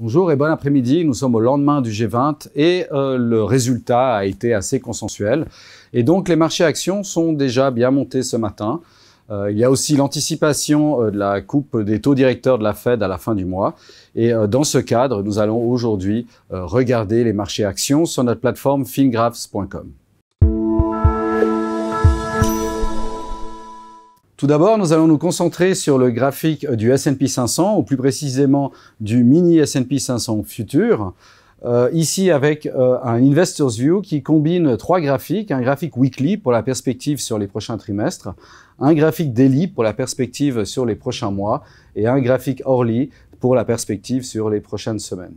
Bonjour et bon après-midi. Nous sommes au lendemain du G20 et euh, le résultat a été assez consensuel. Et donc les marchés actions sont déjà bien montés ce matin. Euh, il y a aussi l'anticipation euh, de la coupe des taux directeurs de la Fed à la fin du mois. Et dans ce cadre, nous allons aujourd'hui regarder les marchés actions sur notre plateforme fingraphs.com. Tout d'abord, nous allons nous concentrer sur le graphique du S&P 500, ou plus précisément du mini S&P 500 futur. Euh, ici avec euh, un Investors View qui combine trois graphiques, un graphique weekly pour la perspective sur les prochains trimestres, un graphique daily pour la perspective sur les prochains mois et un graphique hourly pour la perspective sur les prochaines semaines.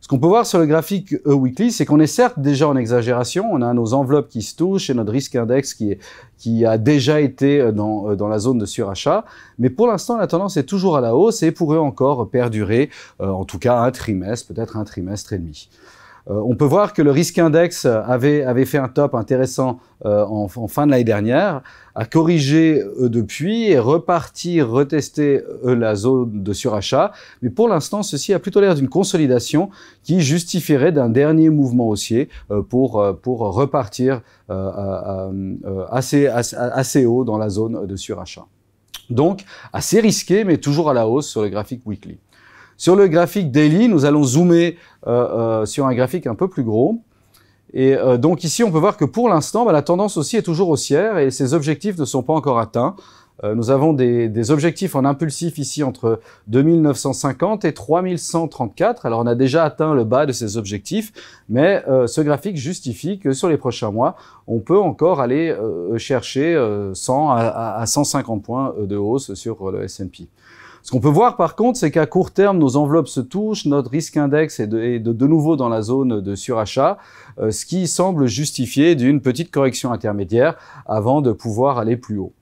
Ce qu'on peut voir sur le graphique E-Weekly, euh, c'est qu'on est certes déjà en exagération, on a nos enveloppes qui se touchent et notre risque index qui, a déjà été euh, euh, dans, la zone de surachat, mais pour l'instant, la tendance est toujours à la hausse et pourrait encore perdurer, en tout cas un trimestre, peut-être un trimestre et demi. Euh, on peut voir que le risque index avait, fait un top intéressant euh, en, fin de l'année dernière, a corrigé euh, depuis et reparti retester la zone de surachat. Mais pour l'instant, ceci a plutôt l'air d'une consolidation qui justifierait d'un dernier mouvement haussier pour, repartir assez, assez haut dans la zone de surachat. Donc, assez risqué, mais toujours à la hausse sur le graphique weekly. Sur le graphique daily, nous allons zoomer euh, euh, sur un graphique un peu plus gros. Et euh, donc ici, on peut voir que pour l'instant, bah, la tendance aussi est toujours haussière et ces objectifs ne sont pas encore atteints. nous avons des, objectifs en impulsif ici entre 2950 et 3134. Alors on a déjà atteint le bas de ces objectifs, mais ce graphique justifie que sur les prochains mois, on peut encore aller chercher 100 à, à, 150 points de hausse sur le S&P. Ce qu'on peut voir par contre, c'est qu'à court terme, nos enveloppes se touchent, notre risque index est de, nouveau dans la zone de surachat, euh, ce qui semble justifier d'une petite correction intermédiaire avant de pouvoir aller plus haut.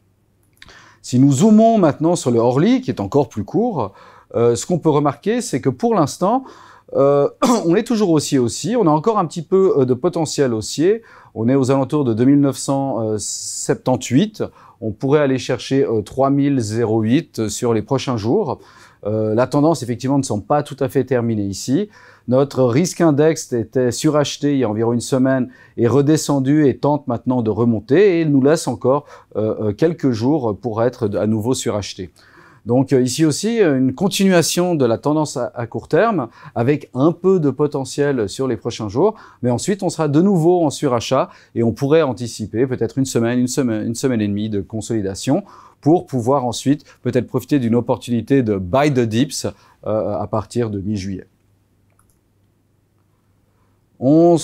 Si nous zoomons maintenant sur le Orly, qui est encore plus court, euh, ce qu'on peut remarquer, c'est que pour l'instant, euh, on est toujours haussier aussi. On a encore un petit peu euh, de potentiel haussier. On est aux alentours de 2978. Euh, on pourrait aller chercher 3008 sur les prochains jours. la tendance, effectivement, ne semble pas tout à fait terminée ici. Notre risque index était suracheté il y a environ une semaine, est redescendu et tente maintenant de remonter et il nous laisse encore quelques jours pour être à nouveau suracheté. Donc euh, ici aussi, euh, une continuation de la tendance à, court terme avec un peu de potentiel sur les prochains jours. Mais ensuite, on sera de nouveau en surachat et on pourrait anticiper peut-être une semaine, une semaine, et demie de consolidation pour pouvoir ensuite peut-être profiter d'une opportunité de buy the dips euh, à partir de mi-juillet. On,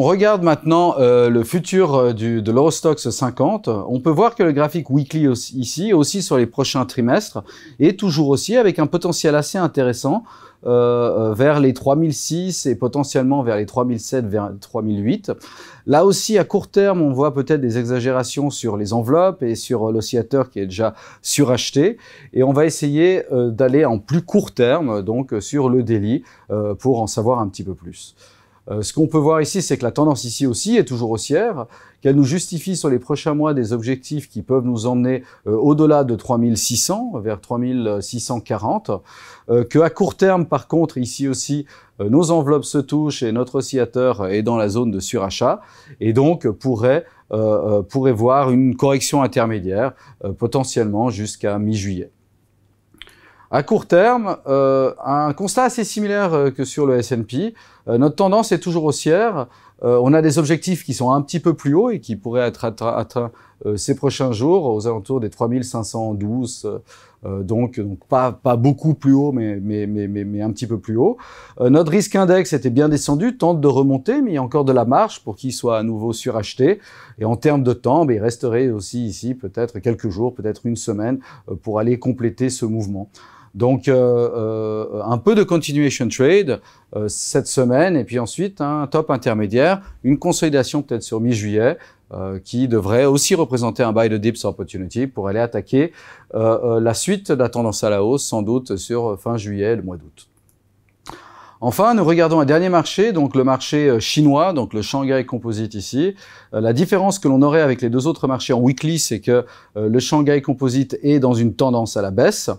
regarde maintenant euh, le futur euh, du, de l'Eurostox 50. On peut voir que le graphique weekly ici, aussi sur les prochains trimestres, est toujours aussi avec un potentiel assez intéressant euh, vers les 3006 et potentiellement vers les 3007, vers 3008. Là aussi, à court terme, on voit peut-être des exagérations sur les enveloppes et sur l'oscillateur qui est déjà suracheté. Et on va essayer d'aller en plus court terme, donc sur le délit, pour en savoir un petit peu plus. Euh, ce qu'on peut voir ici, c'est que la tendance ici aussi est toujours haussière, qu'elle nous justifie sur les prochains mois des objectifs qui peuvent nous emmener euh, au-delà de 3600, vers 3640, euh, que à court terme, par contre, ici aussi, euh, nos enveloppes se touchent et notre oscillateur est dans la zone de surachat, et donc pourrait, pourrait voir une correction intermédiaire, potentiellement jusqu'à mi-juillet. À court terme, euh, un constat assez similaire euh, que sur le S&P. Euh, notre tendance est toujours haussière. Euh, on a des objectifs qui sont un petit peu plus hauts et qui pourraient être atteints ces prochains jours aux alentours des 3512. donc, donc pas, pas beaucoup plus haut, mais, mais, mais, mais, un petit peu plus haut. notre risque index était bien descendu, tente de remonter, mais il y a encore de la marge pour qu'il soit à nouveau suracheté. Et en termes de temps, ben, il resterait aussi ici peut-être quelques jours, peut-être une semaine, pour aller compléter ce mouvement. Donc, euh, euh, un peu de continuation trade euh, cette semaine, et puis ensuite un top intermédiaire, une consolidation peut-être sur mi-juillet, qui devrait aussi représenter un buy de dips opportunity pour aller attaquer la suite de la tendance à la hausse, sans doute sur fin juillet, le mois d'août. Enfin, nous regardons un dernier marché, donc le marché chinois, donc le Shanghai Composite ici. la différence que l'on aurait avec les deux autres marchés en weekly, c'est que le Shanghai Composite est dans une tendance à la baisse.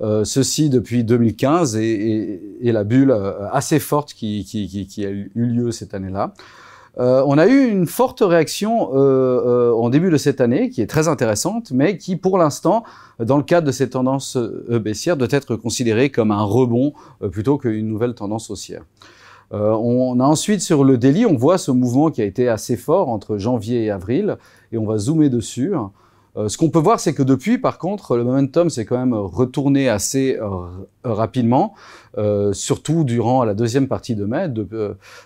Euh, ceci depuis 2015 et, la bulle euh, assez forte qui, a eu lieu cette année-là. Euh, on a eu une forte réaction en début de cette année, qui est très intéressante, mais qui, pour l'instant, dans le cadre de cette tendance baissière, doit être considérée comme un rebond plutôt qu'une nouvelle tendance haussière. on a ensuite sur le délit, on voit ce mouvement qui a été assez fort entre janvier et avril, et on va zoomer dessus. Euh, ce qu'on peut voir, c'est que depuis, par contre, le momentum s'est quand même retourné assez euh, rapidement, euh, surtout durant la deuxième partie de mai.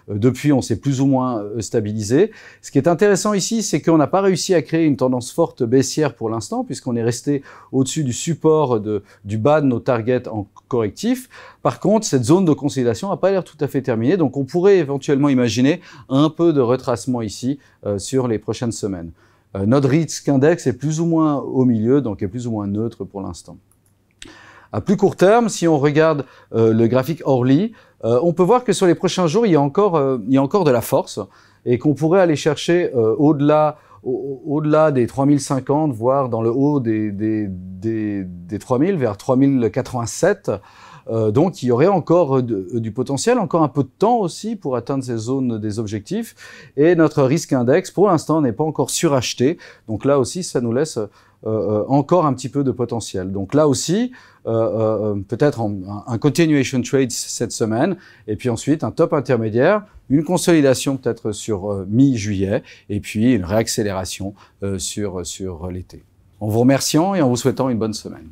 depuis, on s'est plus ou moins stabilisé. Ce qui est intéressant ici, c'est qu'on n'a pas réussi à créer une tendance forte baissière pour l'instant, puisqu'on est resté au-dessus du support du bas de nos targets en correctif. Par contre, cette zone de consolidation n'a pas l'air tout à fait terminée, donc on pourrait éventuellement imaginer un peu de retracement ici sur les prochaines semaines. Euh, notre risk index est plus ou moins au milieu, donc est plus ou moins neutre pour l'instant. À plus court terme, si on regarde euh, le graphique Orly, euh, on peut voir que sur les prochains jours, il y a encore, de la force et qu'on pourrait aller chercher au-delà des 3050, voire dans le haut des 3000, vers 3087. Euh, donc il y aurait encore euh, euh, du potentiel, encore un peu de temps aussi pour atteindre ces zones des objectifs. Et notre risque index, pour l'instant, n'est pas encore suracheté. Donc là aussi, ça nous laisse encore un petit peu de potentiel. Donc là aussi, peut-être un, continuation trade cette semaine, et puis ensuite un top intermédiaire, une consolidation peut-être sur mi-juillet, et puis une réaccélération sur, sur l'été. En vous remerciant et en vous souhaitant une bonne semaine.